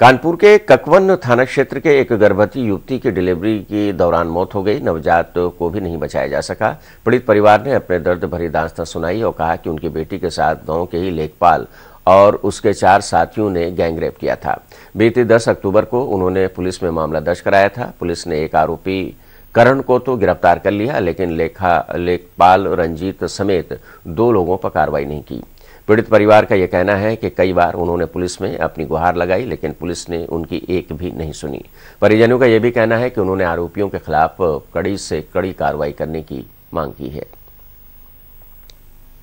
कानपुर के ककवन थाना क्षेत्र के एक गर्भवती युवती की डिलीवरी के दौरान मौत हो गई नवजात को भी नहीं बचाया जा सका पीड़ित परिवार ने अपने दर्द भरी दास्ता सुनाई और कहा कि उनकी बेटी के साथ गांव के ही लेखपाल और उसके चार साथियों ने गैंगरेप किया था बीते 10 अक्टूबर को उन्होंने पुलिस में मामला दर्ज कराया था पुलिस ने एक आरोपी करण को तो गिरफ्तार कर लिया लेकिन लेखा लेखपाल रंजीत समेत दो लोगों पर कार्रवाई नहीं की पीड़ित परिवार का यह कहना है कि कई बार उन्होंने पुलिस में अपनी गुहार लगाई लेकिन पुलिस ने उनकी एक भी नहीं सुनी परिजनों का यह भी कहना है कि उन्होंने आरोपियों के खिलाफ कड़ी से कड़ी कार्रवाई करने की मांग की है